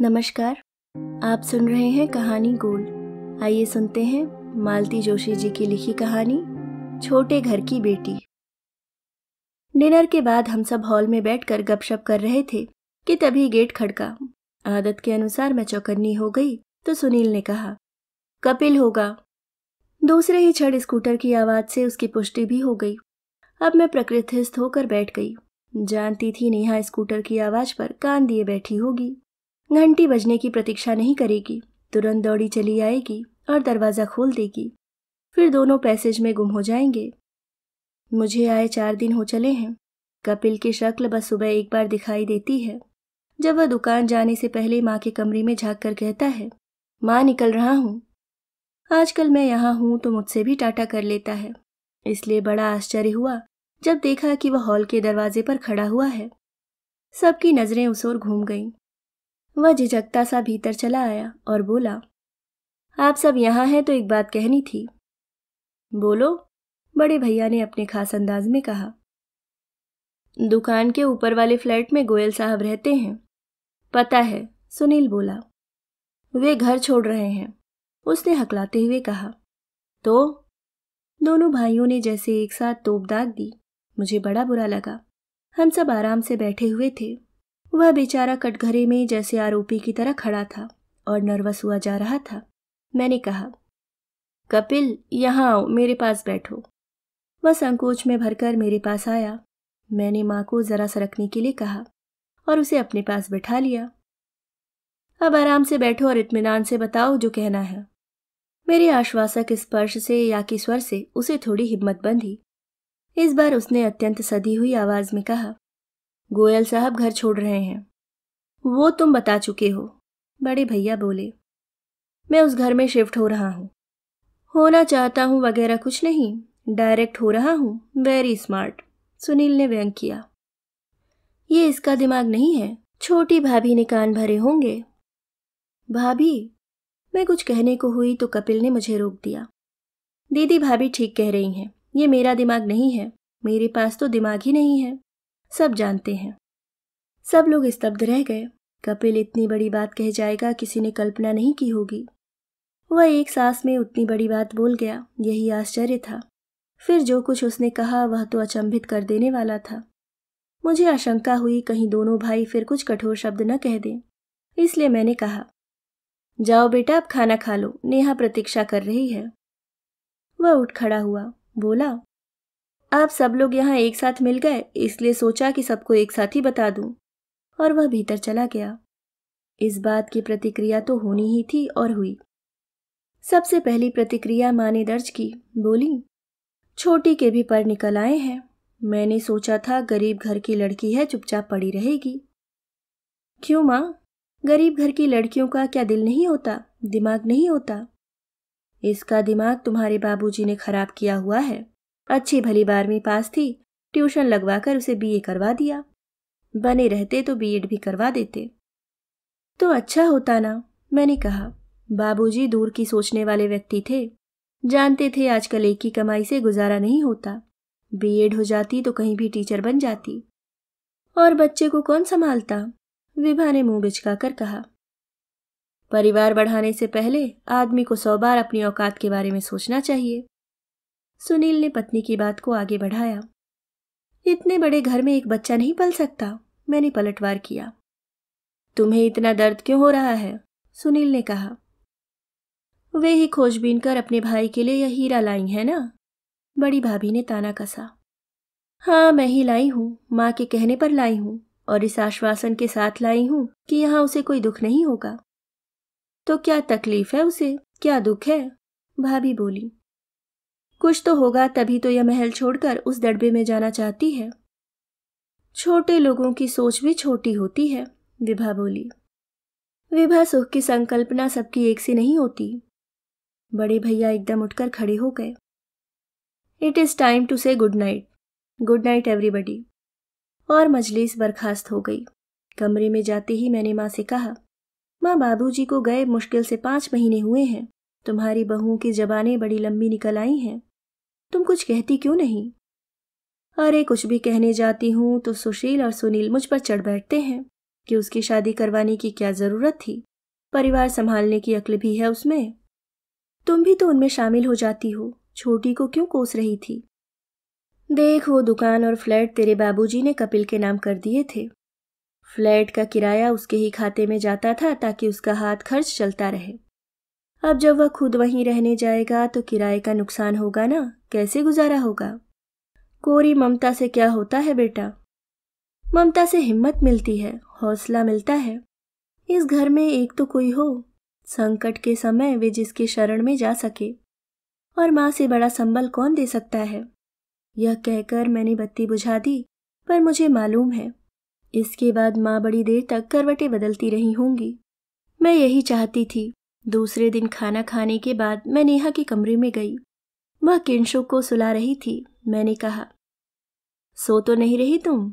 नमस्कार आप सुन रहे हैं कहानी गोल आइए सुनते हैं मालती जोशी जी की लिखी कहानी छोटे घर की बेटी डिनर के बाद हम सब हॉल में बैठकर गपशप कर रहे थे कि तभी गेट खड़का आदत के अनुसार मैं चौकन्नी हो गई तो सुनील ने कहा कपिल होगा दूसरे ही छड़ स्कूटर की आवाज़ से उसकी पुष्टि भी हो गई अब मैं प्रकृतिस्थ होकर बैठ गई जानती थी नेहा स्कूटर की आवाज़ पर कान दिए बैठी होगी घंटी बजने की प्रतीक्षा नहीं करेगी तुरंत दौड़ी चली आएगी और दरवाज़ा खोल देगी फिर दोनों पैसेज में गुम हो जाएंगे मुझे आए चार दिन हो चले हैं कपिल की शक्ल बस सुबह एक बार दिखाई देती है जब वह दुकान जाने से पहले माँ के कमरे में झाँक कर कहता है माँ निकल रहा हूँ आजकल मैं यहाँ हूँ तो मुझसे भी टाटा कर लेता है इसलिए बड़ा आश्चर्य हुआ जब देखा कि वह हॉल के दरवाजे पर खड़ा हुआ है सबकी नज़रें उस ओर घूम गईं वह झिझकता सा भीतर चला आया और बोला आप सब यहां हैं तो एक बात कहनी थी बोलो बड़े भैया ने अपने खास अंदाज में कहा दुकान के ऊपर वाले फ्लैट में गोयल साहब रहते हैं पता है सुनील बोला वे घर छोड़ रहे हैं उसने हकलाते हुए कहा तो दोनों भाइयों ने जैसे एक साथ तोप दाग दी मुझे बड़ा बुरा लगा हम सब आराम से बैठे हुए थे वह बेचारा कटघरे में जैसे आरोपी की तरह खड़ा था और नर्वस हुआ जा रहा था मैंने कहा कपिल यहाँ आओ मेरे पास बैठो वह संकोच में भरकर मेरे पास आया मैंने माँ को ज़रा सरकने के लिए कहा और उसे अपने पास बैठा लिया अब आराम से बैठो और इतमान से बताओ जो कहना है मेरे आश्वासक स्पर्श से या कि स्वर से उसे थोड़ी हिम्मत बंधी इस बार उसने अत्यंत सदी हुई आवाज़ में कहा गोयल साहब घर छोड़ रहे हैं वो तुम बता चुके हो बड़े भैया बोले मैं उस घर में शिफ्ट हो रहा हूँ होना चाहता हूँ वगैरह कुछ नहीं डायरेक्ट हो रहा हूँ वेरी स्मार्ट सुनील ने व्यंग किया ये इसका दिमाग नहीं है छोटी भाभी ने कान भरे होंगे भाभी मैं कुछ कहने को हुई तो कपिल ने मुझे रोक दिया दीदी भाभी ठीक कह रही हैं ये मेरा दिमाग नहीं है मेरे पास तो दिमाग ही नहीं है सब जानते हैं सब लोग स्तब्ध रह गए कपिल इतनी बड़ी बात कह जाएगा किसी ने कल्पना नहीं की होगी वह एक सांस में उतनी बड़ी बात बोल गया यही आश्चर्य था फिर जो कुछ उसने कहा वह तो अचंभित कर देने वाला था मुझे आशंका हुई कहीं दोनों भाई फिर कुछ कठोर शब्द न कह दें इसलिए मैंने कहा जाओ बेटा अब खाना खा लो नेहा प्रतीक्षा कर रही है वह उठ खड़ा हुआ बोला आप सब लोग यहाँ एक साथ मिल गए इसलिए सोचा कि सबको एक साथ ही बता दूं और वह भीतर चला गया इस बात की प्रतिक्रिया तो होनी ही थी और हुई सबसे पहली प्रतिक्रिया माँ ने दर्ज की बोली छोटी के भी पर निकल आए हैं मैंने सोचा था गरीब घर की लड़की है चुपचाप पड़ी रहेगी क्यों माँ गरीब घर की लड़कियों का क्या दिल नहीं होता दिमाग नहीं होता इसका दिमाग तुम्हारे बाबूजी ने खराब किया हुआ है अच्छी भली बारहवीं पास थी ट्यूशन लगवा कर उसे बीए करवा दिया बने रहते तो बीएड भी करवा देते तो अच्छा होता ना मैंने कहा बाबूजी दूर की सोचने वाले व्यक्ति थे जानते थे आजकल एक ही कमाई से गुजारा नहीं होता बीएड हो जाती तो कहीं भी टीचर बन जाती और बच्चे को कौन संभालता विभा ने मुंह बिचका कर कहा परिवार बढ़ाने से पहले आदमी को सौ बार अपनी औकात के बारे में सोचना चाहिए सुनील ने पत्नी की बात को आगे बढ़ाया इतने बड़े घर में एक बच्चा नहीं पल सकता मैंने पलटवार किया तुम्हें इतना दर्द क्यों हो रहा है सुनील ने कहा वे ही खोजबीन कर अपने भाई के लिए यह हीरा लाई है ना बड़ी भाभी ने ताना कसा हाँ मैं ही लाई हूँ माँ के कहने पर लाई हूँ और इस आश्वासन के साथ लाई हूँ कि यहाँ उसे कोई दुख नहीं होगा तो क्या तकलीफ है उसे क्या दुख है भाभी बोली कुछ तो होगा तभी तो यह महल छोड़कर उस दड़बे में जाना चाहती है छोटे लोगों की सोच भी छोटी होती है विभा बोली विभा सुख की संकल्पना सबकी एक सी नहीं होती बड़े भैया एकदम उठकर खड़े हो गए it is time to say good night good night everybody और मजलिस बर्खास्त हो गई कमरे में जाते ही मैंने माँ से कहा माँ बाबूजी को गए मुश्किल से पांच महीने हुए हैं तुम्हारी बहू की जबानें बड़ी लंबी निकल आई हैं तुम कुछ कहती क्यों नहीं अरे कुछ भी कहने जाती हूं तो सुशील और सुनील मुझ पर चढ़ बैठते हैं कि उसकी शादी करवाने की क्या ज़रूरत थी परिवार संभालने की अक्ल भी है उसमें तुम भी तो उनमें शामिल हो जाती हो छोटी को क्यों कोस रही थी देख वो दुकान और फ्लैट तेरे बाबूजी ने कपिल के नाम कर दिए थे फ्लैट का किराया उसके ही खाते में जाता था ताकि उसका हाथ खर्च चलता रहे अब जब वह खुद वहीं रहने जाएगा तो किराए का नुकसान होगा ना कैसे गुजारा होगा कोरी ममता से क्या होता है बेटा ममता से हिम्मत मिलती है हौसला मिलता है इस घर में एक तो कोई हो संकट के समय वे जिसके शरण में जा सके और माँ से बड़ा संबल कौन दे सकता है यह कहकर मैंने बत्ती बुझा दी पर मुझे मालूम है इसके बाद माँ बड़ी देर तक करवटें बदलती रही होंगी मैं यही चाहती थी दूसरे दिन खाना खाने के बाद मैं नेहा के कमरे में गई वह किंशो को सुला रही थी मैंने कहा सो तो नहीं रही तुम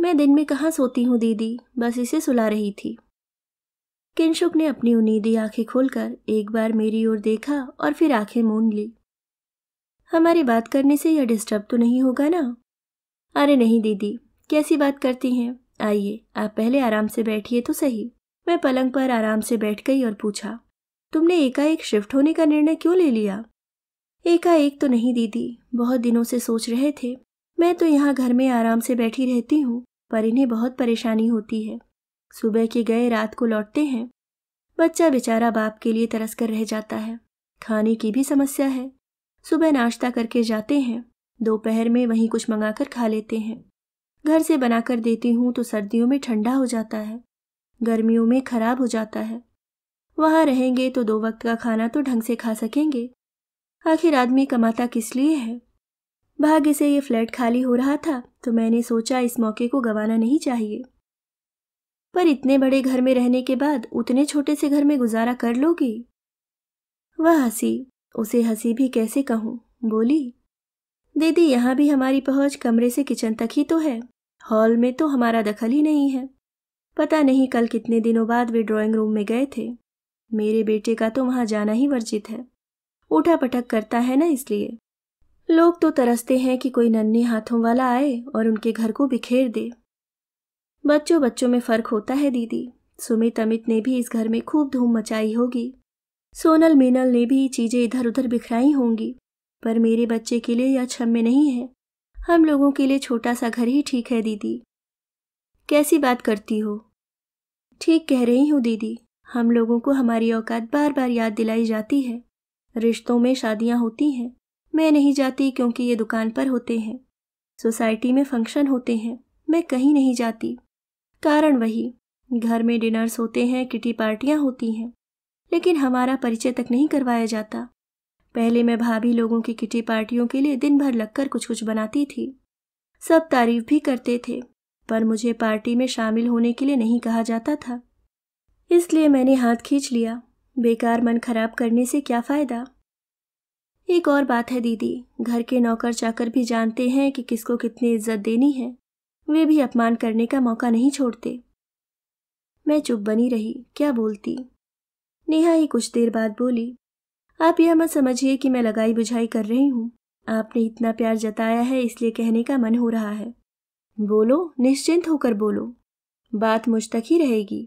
मैं दिन में कहाँ सोती हूँ दीदी बस इसे सुला रही थी किंशुक ने अपनी उनीदी आंखें खोलकर एक बार मेरी ओर देखा और फिर आंखें मूंद ली हमारी बात करने से यह डिस्टर्ब तो नहीं होगा ना अरे नहीं दीदी कैसी बात करती हैं आइए आप पहले आराम से बैठिए तो सही मैं पलंग पर आराम से बैठ गई और पूछा तुमने एकाएक शिफ्ट होने का निर्णय क्यों ले लिया एकाएक तो नहीं दीदी बहुत दिनों से सोच रहे थे मैं तो यहाँ घर में आराम से बैठी रहती हूँ पर इन्हें बहुत परेशानी होती है सुबह के गए रात को लौटते हैं बच्चा बेचारा बाप के लिए तरस कर रह जाता है खाने की भी समस्या है सुबह नाश्ता करके जाते हैं दोपहर में वहीं कुछ मंगाकर खा लेते हैं घर से बनाकर देती हूँ तो सर्दियों में ठंडा हो जाता है गर्मियों में खराब हो जाता है वहां रहेंगे तो दो वक्त का खाना तो ढंग से खा सकेंगे आखिर आदमी कमाता किस लिए है भाग्य से ये फ्लैट खाली हो रहा था तो मैंने सोचा इस मौके को गंवाना नहीं चाहिए पर इतने बड़े घर में रहने के बाद उतने छोटे से घर में गुजारा कर लोगी वह हंसी उसे हंसी भी कैसे कहूँ बोली दीदी यहां भी हमारी पहुंच कमरे से किचन तक ही तो है हॉल में तो हमारा दखल ही नहीं है पता नहीं कल कितने दिनों बाद वे ड्राइंग रूम में गए थे मेरे बेटे का तो वहां जाना ही वर्जित है उठा पटक करता है ना इसलिए लोग तो तरसते हैं कि कोई नन्हे हाथों वाला आए और उनके घर को बिखेर दे बच्चों बच्चों में फ़र्क होता है दीदी सुमित अमित ने भी इस घर में खूब धूम मचाई होगी सोनल मीनल ने भी चीज़ें इधर उधर बिखराई होंगी पर मेरे बच्चे के लिए यह क्षम्य नहीं है हम लोगों के लिए छोटा सा घर ही ठीक है दीदी कैसी बात करती हो ठीक कह रही हूँ दीदी हम लोगों को हमारी औकात बार बार याद दिलाई जाती है रिश्तों में शादियाँ होती हैं मैं नहीं जाती क्योंकि ये दुकान पर होते हैं सोसाइटी में फंक्शन होते हैं मैं कहीं नहीं जाती कारण वही घर में डिनर्स होते हैं किटी पार्टियाँ होती हैं लेकिन हमारा परिचय तक नहीं करवाया जाता पहले मैं भाभी लोगों की किटी पार्टियों के लिए दिन भर लगकर कुछ कुछ बनाती थी सब तारीफ भी करते थे पर मुझे पार्टी में शामिल होने के लिए नहीं कहा जाता था इसलिए मैंने हाथ खींच लिया बेकार मन खराब करने से क्या फ़ायदा एक और बात है दीदी घर के नौकर चाकर भी जानते हैं कि किसको कितनी इज्जत देनी है वे भी अपमान करने का मौका नहीं छोड़ते मैं चुप बनी रही क्या बोलती नेहा ही कुछ देर बाद बोली आप यह मत समझिए कि मैं लगाई बुझाई कर रही हूँ आपने इतना प्यार जताया है इसलिए कहने का मन हो रहा है बोलो निश्चिंत होकर बोलो बात मुझ तक ही रहेगी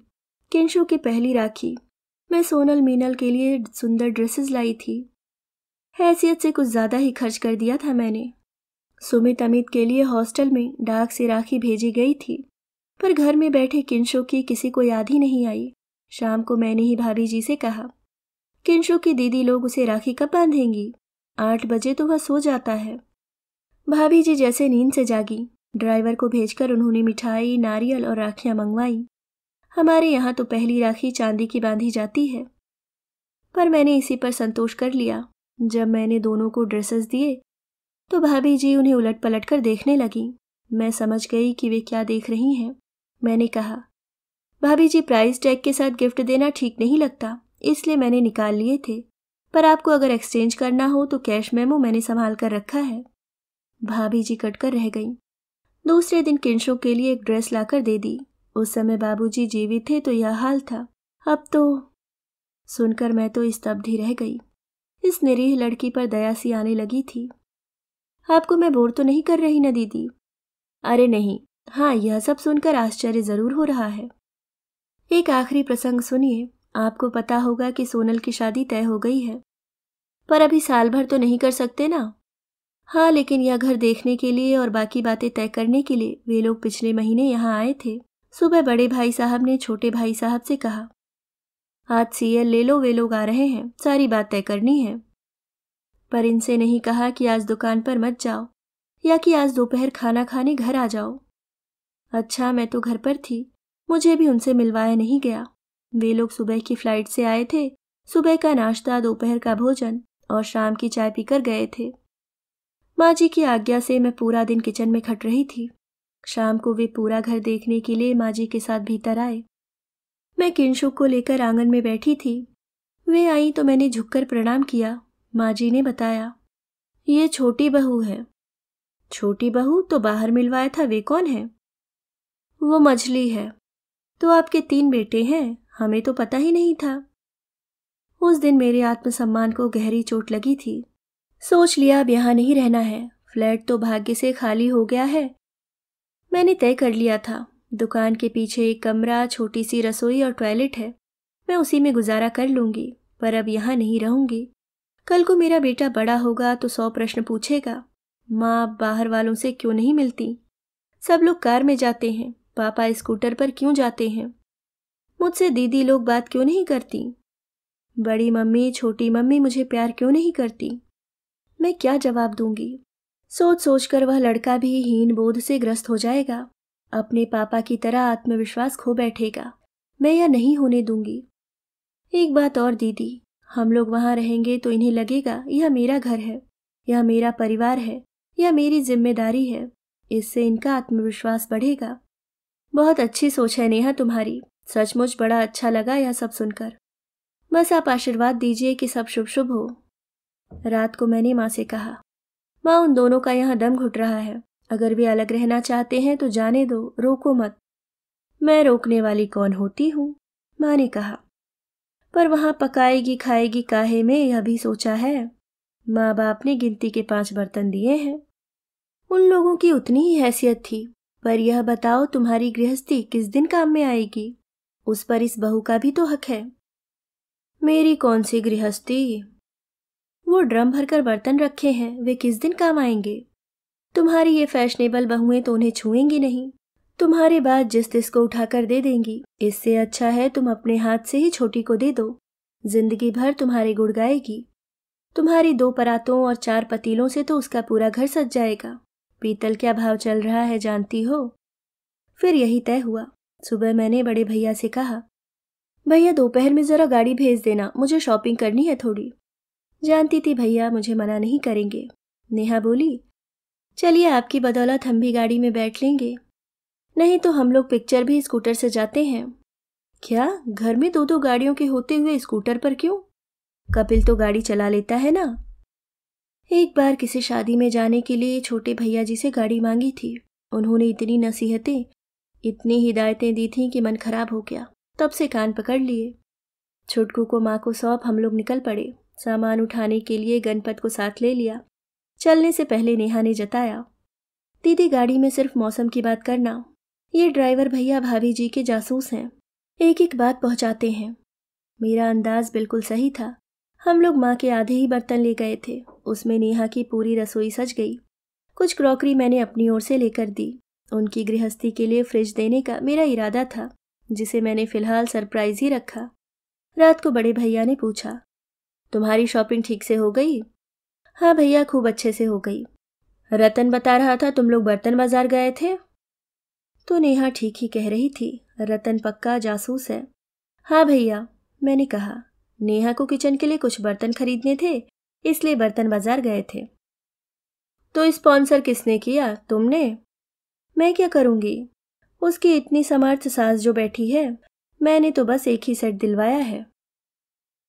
किंशु की पहली राखी मैं सोनल मीनल के लिए सुंदर ड्रेसेस लाई थी हैसियत से कुछ ज़्यादा ही खर्च कर दिया था मैंने सुमित अमित के लिए हॉस्टल में डाक से राखी भेजी गई थी पर घर में बैठे किंशो की किसी को याद ही नहीं आई शाम को मैंने ही भाभी जी से कहा किंशो की दीदी लोग उसे राखी कब बांधेंगी आठ बजे तो वह सो जाता है भाभी जी जैसे नींद से जागी ड्राइवर को भेजकर उन्होंने मिठाई नारियल और राखियां मंगवाई हमारे यहाँ तो पहली राखी चांदी की बांधी जाती है पर मैंने इसी पर संतोष कर लिया जब मैंने दोनों को ड्रेसेस दिए तो भाभी जी उन्हें उलट पलट कर देखने लगी मैं समझ गई कि वे क्या देख रही हैं मैंने कहा भाभी जी प्राइस टैग के साथ गिफ्ट देना ठीक नहीं लगता इसलिए मैंने निकाल लिए थे पर आपको अगर एक्सचेंज करना हो तो कैश मेमो मैंने संभाल कर रखा है भाभी जी कटकर रह गई दूसरे दिन किंशो के लिए एक ड्रेस लाकर दे दी उस समय बाबूजी जीवित थे तो यह हाल था अब तो सुनकर मैं तो स्तब्ध ही रह गई इस निरीह लड़की पर दया सी आने लगी थी आपको मैं बोर तो नहीं कर रही ना दीदी अरे नहीं हाँ यह सब सुनकर आश्चर्य जरूर हो रहा है एक आखिरी प्रसंग सुनिए आपको पता होगा कि सोनल की शादी तय हो गई है पर अभी साल भर तो नहीं कर सकते ना हाँ लेकिन यह घर देखने के लिए और बाकी बातें तय करने के लिए वे लोग पिछले महीने यहाँ आए थे सुबह बड़े भाई साहब ने छोटे भाई साहब से कहा आज सीएल ले लो वे लोग आ रहे हैं सारी बात तय करनी है पर इनसे नहीं कहा कि आज दुकान पर मत जाओ या कि आज दोपहर खाना खाने घर आ जाओ अच्छा मैं तो घर पर थी मुझे भी उनसे मिलवाया नहीं गया वे लोग सुबह की फ्लाइट से आए थे सुबह का नाश्ता दोपहर का भोजन और शाम की चाय पीकर गए थे माँ जी की आज्ञा से मैं पूरा दिन किचन में खट रही थी शाम को वे पूरा घर देखने के लिए माँ जी के साथ भीतर आए मैं किंशुक को लेकर आंगन में बैठी थी वे आई तो मैंने झुककर प्रणाम किया माँ जी ने बताया ये छोटी बहू है छोटी बहू तो बाहर मिलवाया था वे कौन है वो मछली है तो आपके तीन बेटे हैं हमें तो पता ही नहीं था उस दिन मेरे आत्मसम्मान को गहरी चोट लगी थी सोच लिया अब यहाँ नहीं रहना है फ्लैट तो भाग्य से खाली हो गया है मैंने तय कर लिया था दुकान के पीछे एक कमरा छोटी सी रसोई और टॉयलेट है मैं उसी में गुजारा कर लूंगी पर अब यहाँ नहीं रहूंगी कल को मेरा बेटा बड़ा होगा तो सौ प्रश्न पूछेगा माँ बाहर वालों से क्यों नहीं मिलती सब लोग कार में जाते हैं पापा स्कूटर पर क्यों जाते हैं मुझसे दीदी लोग बात क्यों नहीं करती बड़ी मम्मी छोटी मम्मी मुझे प्यार क्यों नहीं करती मैं क्या जवाब दूंगी सोच सोच कर वह लड़का भी हीन बोध से ग्रस्त हो जाएगा अपने पापा की तरह आत्मविश्वास खो बैठेगा मैं यह नहीं होने दूंगी एक बात और दीदी हम लोग वहां रहेंगे तो इन्हें लगेगा यह मेरा घर है यह मेरा परिवार है यह मेरी जिम्मेदारी है इससे इनका आत्मविश्वास बढ़ेगा बहुत अच्छी सोच है नेहा तुम्हारी सचमुच बड़ा अच्छा लगा यह सब सुनकर बस आप आशीर्वाद दीजिए कि सब शुभ शुभ हो रात को मैंने माँ से कहा माँ उन दोनों का यहाँ दम घुट रहा है अगर वे अलग रहना चाहते हैं तो जाने दो रोको मत मैं रोकने वाली कौन होती हूँ माँ ने कहा पर वहाँ पकाएगी खाएगी काहे में यह भी सोचा है माँ बाप ने गिनती के पांच बर्तन दिए हैं उन लोगों की उतनी ही हैसियत थी पर यह बताओ तुम्हारी गृहस्थी किस दिन काम में आएगी उस पर इस बहू का भी तो हक है मेरी कौन सी गृहस्थी वो ड्रम भरकर बर्तन रखे हैं वे किस दिन काम आएंगे तुम्हारी ये फैशनेबल बहुएं तो उन्हें छुएंगी नहीं तुम्हारे बाद जिस तिस को उठाकर दे देंगी इससे अच्छा है तुम अपने हाथ से ही छोटी को दे दो जिंदगी भर तुम्हारे गुड़ गाएगी तुम्हारी दो परातों और चार पतीलों से तो उसका पूरा घर सज जाएगा पीतल क्या भाव चल रहा है जानती हो फिर यही तय हुआ सुबह मैंने बड़े भैया से कहा भैया दोपहर में ज़रा गाड़ी भेज देना मुझे शॉपिंग करनी है थोड़ी जानती थी भैया मुझे मना नहीं करेंगे नेहा बोली चलिए आपकी बदौलत हम भी गाड़ी में बैठ लेंगे नहीं तो हम लोग पिक्चर भी स्कूटर से जाते हैं क्या घर में दो दो गाड़ियों के होते हुए स्कूटर पर क्यों कपिल तो गाड़ी चला लेता है ना एक बार किसी शादी में जाने के लिए छोटे भैया जी से गाड़ी मांगी थी उन्होंने इतनी नसीहतें इतनी हिदायतें दी थीं कि मन खराब हो गया तब से कान पकड़ लिए छुटकू को माँ को सौंप हम लोग निकल पड़े सामान उठाने के लिए गणपत को साथ ले लिया चलने से पहले नेहा ने जताया दीदी गाड़ी में सिर्फ मौसम की बात करना ये ड्राइवर भैया भाभी जी के जासूस हैं एक एक बात पहुंचाते हैं मेरा अंदाज बिल्कुल सही था हम लोग माँ के आधे ही बर्तन ले गए थे उसमें नेहा की पूरी रसोई सज गई कुछ क्रॉकरी मैंने अपनी ओर से लेकर दी उनकी गृहस्थी के लिए फ्रिज देने का मेरा इरादा था जिसे मैंने फिलहाल सरप्राइज ही रखा रात को बड़े भैया ने पूछा तुम्हारी शॉपिंग ठीक से हो गई हाँ भैया खूब अच्छे से हो गई रतन बता रहा था तुम लोग बर्तन बाजार गए थे तो नेहा ठीक ही कह रही थी रतन पक्का जासूस है हाँ भैया मैंने कहा नेहा को किचन के लिए कुछ बर्तन खरीदने थे इसलिए बर्तन बाजार गए थे तो स्पॉन्सर किसने किया तुमने मैं क्या करूँगी उसकी इतनी समर्थ सास जो बैठी है मैंने तो बस एक ही सेट दिलवाया है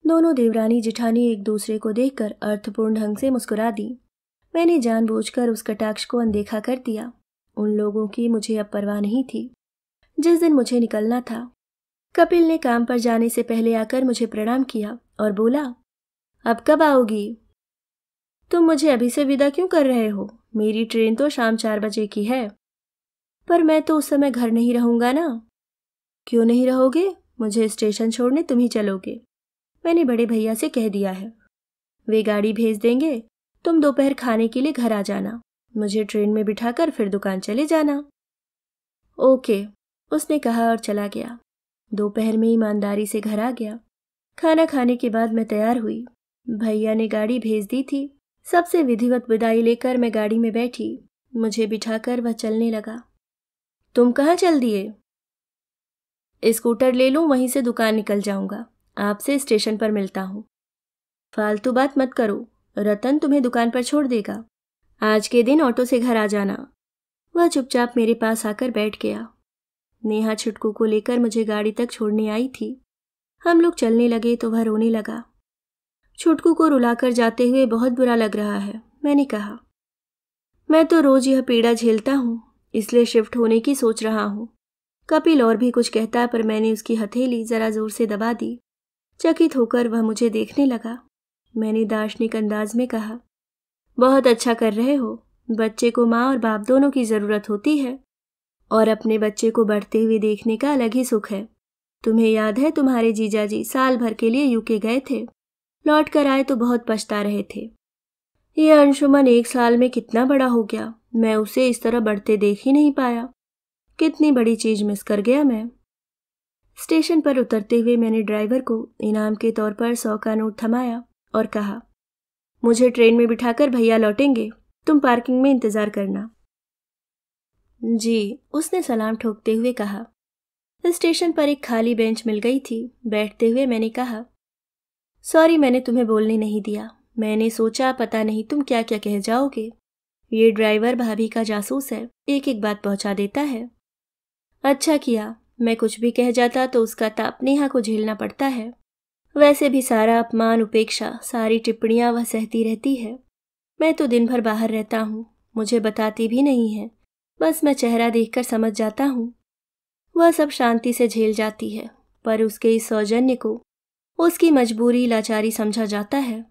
दोनों देवरानी जिठानी एक दूसरे को देखकर अर्थपूर्ण ढंग से मुस्कुरा दी मैंने जानबूझकर उस कटाक्ष को अनदेखा कर दिया उन लोगों की मुझे अब परवाह नहीं थी जिस दिन मुझे निकलना था कपिल ने काम पर जाने से पहले आकर मुझे प्रणाम किया और बोला अब कब आओगी तुम मुझे अभी से विदा क्यों कर रहे हो मेरी ट्रेन तो शाम चार बजे की है पर मैं तो उस समय घर नहीं रहूंगा ना क्यों नहीं रहोगे मुझे स्टेशन छोड़ने तुम ही चलोगे मैंने बड़े भैया से कह दिया है वे गाड़ी भेज देंगे तुम दोपहर खाने के लिए घर आ जाना मुझे ट्रेन में बिठाकर फिर दुकान चले जाना ओके उसने कहा और चला गया दोपहर में ईमानदारी से घर आ गया खाना खाने के बाद मैं तैयार हुई भैया ने गाड़ी भेज दी थी सबसे विधिवत विदाई लेकर मैं गाड़ी में बैठी मुझे बिठाकर वह चलने लगा तुम कहाँ चल दिए स्कूटर ले लूँ वहीं से दुकान निकल जाऊंगा आपसे स्टेशन पर मिलता हूँ फालतू बात मत करो रतन तुम्हें दुकान पर छोड़ देगा आज के दिन ऑटो से घर आ जाना वह चुपचाप मेरे पास आकर बैठ गया नेहा छुटकू को लेकर मुझे गाड़ी तक छोड़ने आई थी हम लोग चलने लगे तो वह रोने लगा छुटकू को रुलाकर जाते हुए बहुत बुरा लग रहा है मैंने कहा मैं तो रोज यह पीड़ा झेलता हूँ इसलिए शिफ्ट होने की सोच रहा हूँ कपिल और भी कुछ कहता पर मैंने उसकी हथेली ज़रा ज़ोर से दबा दी चकित होकर वह मुझे देखने लगा मैंने दार्शनिक अंदाज में कहा बहुत अच्छा कर रहे हो बच्चे को माँ और बाप दोनों की ज़रूरत होती है और अपने बच्चे को बढ़ते हुए देखने का अलग ही सुख है तुम्हें याद है तुम्हारे जीजा जी साल भर के लिए यूके गए थे लौट कर आए तो बहुत पछता रहे थे ये अंशुमन एक साल में कितना बड़ा हो गया मैं उसे इस तरह बढ़ते देख ही नहीं पाया कितनी बड़ी चीज़ मिस कर गया मैं स्टेशन पर उतरते हुए मैंने ड्राइवर को इनाम के तौर पर सौ का नोट थमाया और कहा मुझे ट्रेन में बिठाकर भैया लौटेंगे तुम पार्किंग में इंतज़ार करना जी उसने सलाम ठोकते हुए कहा स्टेशन पर एक खाली बेंच मिल गई थी बैठते हुए मैंने कहा सॉरी मैंने तुम्हें बोलने नहीं दिया मैंने सोचा पता नहीं तुम क्या क्या कह जाओगे ये ड्राइवर भाभी का जासूस है एक एक बात पहुंचा देता है अच्छा किया मैं कुछ भी कह जाता तो उसका ताप नेहा को झेलना पड़ता है वैसे भी सारा अपमान उपेक्षा सारी टिप्पणियां वह सहती रहती है मैं तो दिन भर बाहर रहता हूँ मुझे बताती भी नहीं है बस मैं चेहरा देखकर समझ जाता हूँ वह सब शांति से झेल जाती है पर उसके इस सौजन्य को उसकी मजबूरी लाचारी समझा जाता है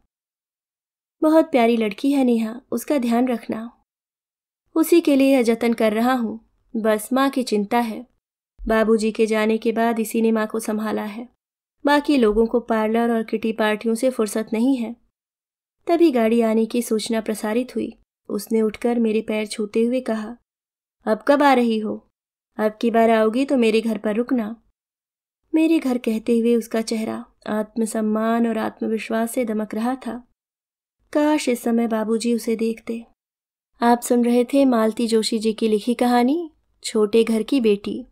बहुत प्यारी लड़की है नेहा उसका ध्यान रखना उसी के लिए यह जतन कर रहा हूँ बस माँ की चिंता है बाबूजी के जाने के बाद इसी ने माँ को संभाला है बाकी लोगों को पार्लर और किटी पार्टियों से फुर्सत नहीं है तभी गाड़ी आने की सूचना प्रसारित हुई उसने उठकर मेरे पैर छूते हुए कहा अब कब आ रही हो अब की बार आओगी तो मेरे घर पर रुकना मेरे घर कहते हुए उसका चेहरा आत्मसम्मान और आत्मविश्वास से दमक रहा था काश इस समय बाबूजी उसे देखते आप सुन रहे थे मालती जोशी जी की लिखी कहानी छोटे घर की बेटी